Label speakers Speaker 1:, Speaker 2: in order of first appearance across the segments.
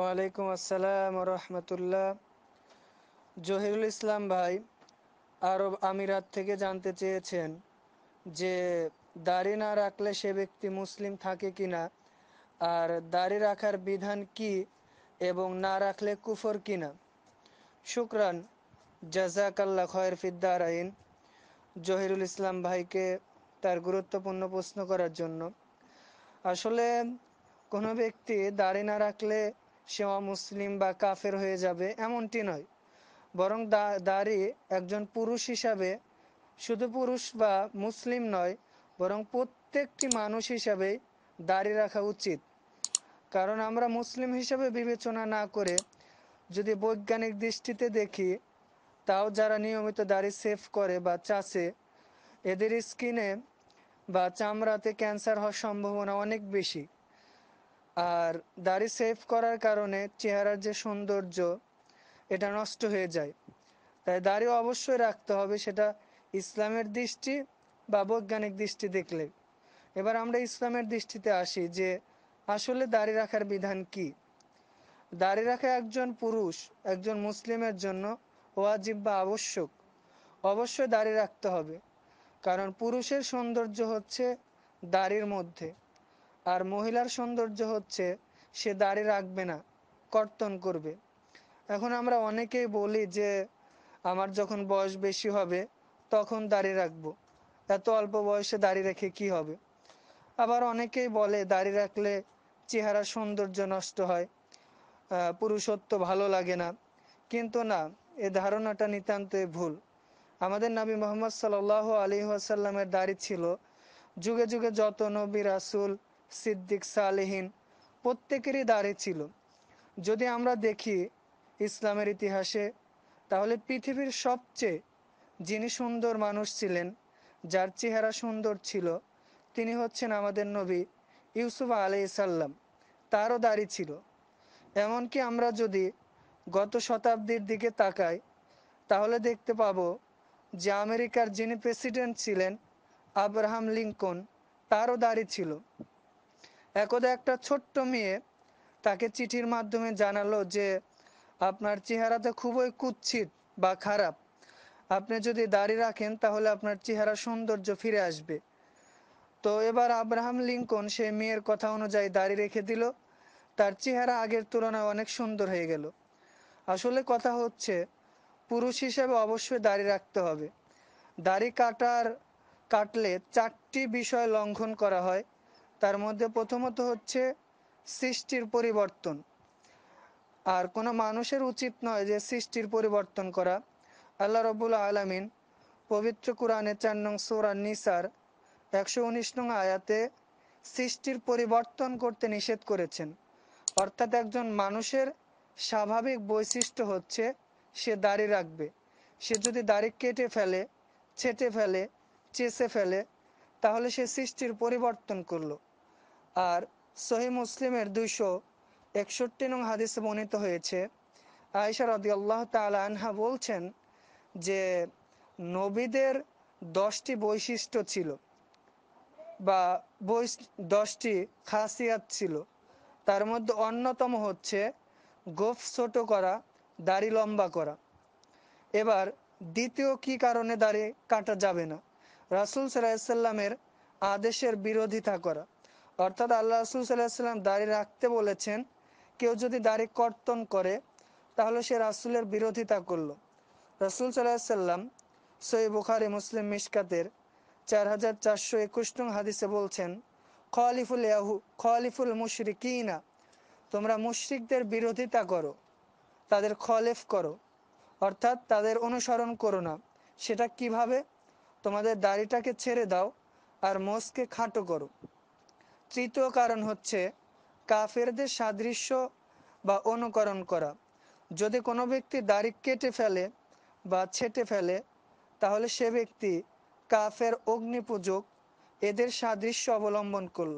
Speaker 1: ওয়ালাইকুম আসসালাম রহমতুল্লাহ জহিরুল ইসলাম ভাই আরব আমিরাত থেকে জানতে চেয়েছেন যে দাড়ি না রাখলে সে ব্যক্তি মুসলিম থাকে কি না আর দাড়ি রাখার বিধান কি এবং না রাখলে কুফর কি না শুক্রান জাজাকাল্লা খয়ের ফিদ্দার আইন জহিরুল ইসলাম ভাইকে তার গুরুত্বপূর্ণ প্রশ্ন করার জন্য আসলে কোনো ব্যক্তি দাড়ি না রাখলে সে অমুসলিম বা কাফের হয়ে যাবে এমনটি নয় বরং দাড়ি একজন পুরুষ হিসাবে শুধু পুরুষ বা মুসলিম নয় বরং প্রত্যেকটি মানুষ হিসাবে দাড়ি রাখা উচিত কারণ আমরা মুসলিম হিসাবে বিবেচনা না করে যদি বৈজ্ঞানিক দৃষ্টিতে দেখি তাও যারা নিয়মিত দাড়ি সেভ করে বা চাষে এদের স্কিনে বা চামড়াতে ক্যান্সার হওয়ার সম্ভাবনা অনেক বেশি আর দাড়ি সেভ করার কারণে চেহারার যে সৌন্দর্য এটা নষ্ট হয়ে যায় তাই দাড়ি অবশ্যই রাখতে হবে সেটা ইসলামের দৃষ্টি বা বৈজ্ঞানিক দৃষ্টি দেখলে এবার আমরা ইসলামের দৃষ্টিতে আসি যে আসলে দাড়ি রাখার বিধান কি দাড়ি রাখা একজন পুরুষ একজন মুসলিমের জন্য ওয়াজিব বা আবশ্যক অবশ্যই দাড়ি রাখতে হবে কারণ পুরুষের সৌন্দর্য হচ্ছে দাড়ির মধ্যে আর মহিলার সৌন্দর্য হচ্ছে সে দাড়ি রাখবে না কর্তন করবে এখন আমরা অনেকেই বলি যে আমার যখন বয়স বেশি হবে তখন দাড়ি রাখবো এত অল্প বয়সে দাড়ি রেখে কি হবে আবার অনেকেই বলে দাড়ি রাখলে চেহারা সৌন্দর্য নষ্ট হয় পুরুষত্ব ভালো লাগে না কিন্তু না এ ধারণাটা নিতান্তই ভুল আমাদের নবী মোহাম্মদ সাল আলী ওয়াসাল্লামের দাড়ি ছিল যুগে যুগে যত নবী রাসুল সিদ্দিক সালেহীন প্রত্যেকেরই দাঁড়ে ছিল যদি আমরা দেখি ইসলামের ইতিহাসে তাহলে পৃথিবীর সবচেয়ে যিনি সুন্দর মানুষ ছিলেন যার চেহারা সুন্দর ছিল তিনি হচ্ছেন আমাদের নবী ইউসুফ আলাইসাল্লাম তারও দাড়ি ছিল এমনকি আমরা যদি গত শতাব্দীর দিকে তাকাই তাহলে দেখতে পাব যে আমেরিকার যিনি প্রেসিডেন্ট ছিলেন আব্রাহাম লিঙ্কন তারও দাড়ি ছিল একদা একটা ছোট্ট মেয়ে তাকে চিঠির মাধ্যমে জানালো যে আপনার চেহারাটা খুবই কুৎসিত বা খারাপ আপনি যদি দাড়ি রাখেন তাহলে আপনার চেহারা সৌন্দর্য ফিরে আসবে তো এবার আব্রাহাম লিঙ্কন সেই মেয়ের কথা অনুযায়ী দাড়ি রেখে দিল তার চেহারা আগের তুলনায় অনেক সুন্দর হয়ে গেল আসলে কথা হচ্ছে পুরুষ হিসেবে অবশ্যই দাড়ি রাখতে হবে দাড়ি কাটার কাটলে চারটি বিষয় লঙ্ঘন করা হয় তার মধ্যে প্রথমত হচ্ছে সৃষ্টির পরিবর্তন আর কোনো মানুষের উচিত নয় যে সৃষ্টির পরিবর্তন করা আল্লাহ রবুল আলমিন পবিত্র কোরআনে চার নং সোরা নিসার একশো উনিশ নং আয়াতে সৃষ্টির পরিবর্তন করতে নিষেধ করেছেন অর্থাৎ একজন মানুষের স্বাভাবিক বৈশিষ্ট্য হচ্ছে সে দাড়ি রাখবে সে যদি দাড়ি কেটে ফেলে ছেটে ফেলে চেসে ফেলে তাহলে সে সৃষ্টির পরিবর্তন করলো আর সহি মুসলিমের দুইশো একষট্টি নং হাদিসে বর্ণিত হয়েছে আয়সার আদি আল্লাহ তালা আনহা বলছেন যে নবীদের দশটি বৈশিষ্ট্য ছিল বা দশটি খাসিয়াত ছিল তার মধ্যে অন্যতম হচ্ছে গোফ ছোট করা দাড়ি লম্বা করা এবার দ্বিতীয় কি কারণে দাড়ি কাটা যাবে না রাসুল সাল্লামের আদেশের বিরোধিতা করা অর্থাৎ আল্লাহ রসুল সাল্লাহাম দাড়ি রাখতে বলেছেন কেউ যদি দাড়ি কর্তন করে তাহলে সে রাসুলের বিরোধিতা করল রসুল সাল্লাহ সাল্লাম সই বুখারি মুসলিম মিসকাতের চার হাজার চারশো একুশ নং হাদিসে বলছেন খলিফুল ইয়াহু খলিফুল না তোমরা মুশরিকদের বিরোধিতা করো তাদের খলেফ করো অর্থাৎ তাদের অনুসরণ করো না সেটা কিভাবে তোমাদের দাড়িটাকে ছেড়ে দাও আর মোসকে খাটো করো তৃতীয় কারণ হচ্ছে কাফেরদের সাদৃশ্য বা অনুকরণ করা যদি কোনো ব্যক্তি দাড়ি কেটে ফেলে বা ছেটে ফেলে তাহলে সে ব্যক্তি কাফের অগ্নি পূজক এদের সাদৃশ্য অবলম্বন করল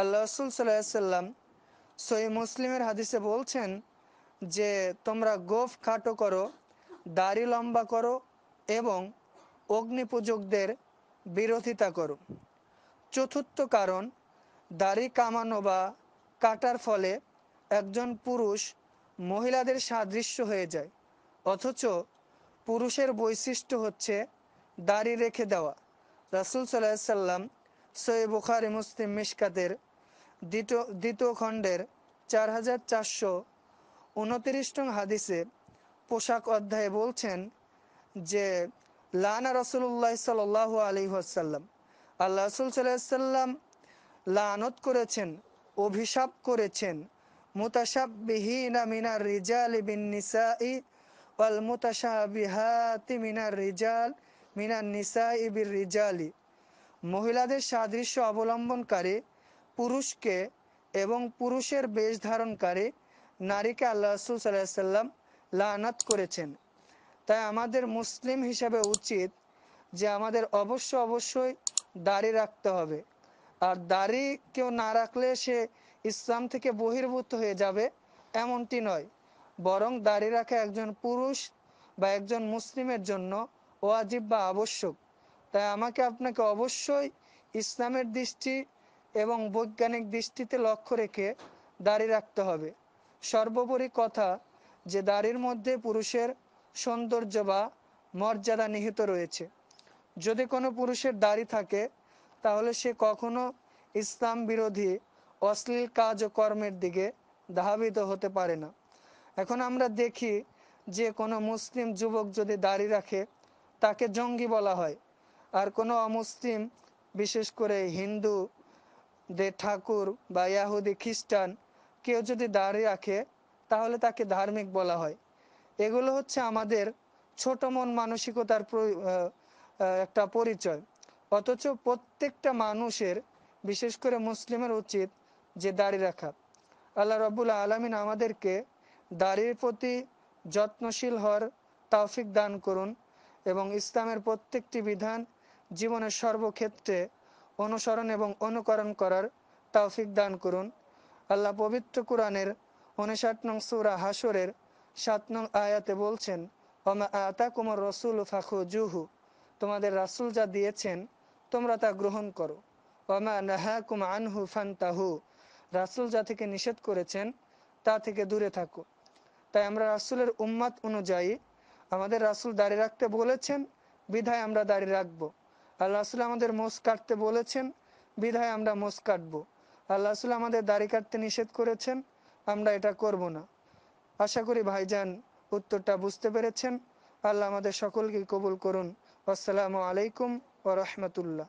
Speaker 1: আল্লাহ রসুল সাল্লাম সই মুসলিমের হাদিসে বলছেন যে তোমরা গোফ খাটো করো দাড়ি লম্বা করো এবং অগ্নি পূজকদের বিরোধিতা করো চতুর্থ কারণ দাড়ি কামানো বা কাটার ফলে একজন পুরুষ মহিলাদের সাদৃশ্য হয়ে যায় অথচ পুরুষের বৈশিষ্ট্য হচ্ছে দাড়ি রেখে দেওয়া রাসুল সাল্লাহ সাল্লাম সৈয় বুখারি মুসলিম মিসকাতের দ্বিতীয় দ্বিতীয় খণ্ডের চার হাজার চারশো উনতিরিশ টং হাদিসে পোশাক অধ্যায়ে বলছেন যে লানা রসুল্লাহ সাল আলী আসাল্লাম আল্লাহ রসুল সাল্লাম লানত করেছেন অভিশাপ করেছেন মিনার রিজাল বিন মিনার রিজাল মিনার মহিলাদের সাদৃশ্য অবলম্বনকারী পুরুষকে এবং পুরুষের বেশ ধারণকারী নারীকে আল্লাহ রসুল সাল্লাহ সাল্লাম করেছেন তাই আমাদের মুসলিম হিসাবে উচিত যে আমাদের অবশ্য অবশ্যই দাঁড়িয়ে রাখতে হবে আর দাড়ি কেউ না রাখলে সে ইসলাম থেকে বহির্ভূত হয়ে যাবে এমনটি নয় বরং দাড়ি রাখা একজন পুরুষ বা একজন মুসলিমের জন্য ওয়াজিব বা আবশ্যক তাই আমাকে আপনাকে অবশ্যই ইসলামের দৃষ্টি এবং বৈজ্ঞানিক দৃষ্টিতে লক্ষ্য রেখে দাড়ি রাখতে হবে সর্বোপরি কথা যে দাড়ির মধ্যে পুরুষের সৌন্দর্য বা মর্যাদা নিহিত রয়েছে যদি কোনো পুরুষের দাড়ি থাকে তাহলে সে কখনো ইসলাম বিরোধী অশ্লীল কাজ ও কর্মের দিকে ধাবিত হতে পারে না এখন আমরা দেখি যে কোনো মুসলিম যুবক যদি দাড়ি রাখে তাকে জঙ্গি বলা হয় আর কোনো অমুসলিম বিশেষ করে হিন্দু দে ঠাকুর বা ইয়াহুদি খ্রিস্টান কেউ যদি দাঁড়িয়ে রাখে তাহলে তাকে ধার্মিক বলা হয় এগুলো হচ্ছে আমাদের ছোট মন মানসিকতার একটা পরিচয় অথচ প্রত্যেকটা মানুষের বিশেষ করে মুসলিমের উচিত যে দাঁড়িয়ে রাখা আল্লাহ রবুল আলমিন আমাদেরকে দাড়ির প্রতি যত্নশীল হওয়ার তাওফিক দান করুন এবং ইসলামের প্রত্যেকটি বিধান জীবনের সর্বক্ষেত্রে অনুসরণ এবং অনুকরণ করার তাওফিক দান করুন আল্লাহ পবিত্র কোরআনের উনষাট নং সুরা হাসরের সাত নং আয়াতে বলছেন ওমা আতা কুমার রসুল ফাখু জুহু তোমাদের রাসুল যা দিয়েছেন তোমরা তা গ্রহণ করো তাহু রাসুল যা থেকে নিষেধ করেছেন তা থেকে দূরে থাকো তাই আমরা রাসুলের উম্মাদ অনুযায়ী আমাদের রাসুল দাঁড়িয়ে রাখতে বলেছেন বিধায় আমরা দাঁড়িয়ে রাখবো আর রাসুল আমাদের মোষ কাটতে বলেছেন বিধায় আমরা মোষ কাটবো আর রাসুল আমাদের দাড়ি কাটতে নিষেধ করেছেন আমরা এটা করব না আশা করি ভাইজান উত্তরটা বুঝতে পেরেছেন আল্লাহ আমাদের সকলকে কবুল করুন আসসালামু আলাইকুম ورحمة الله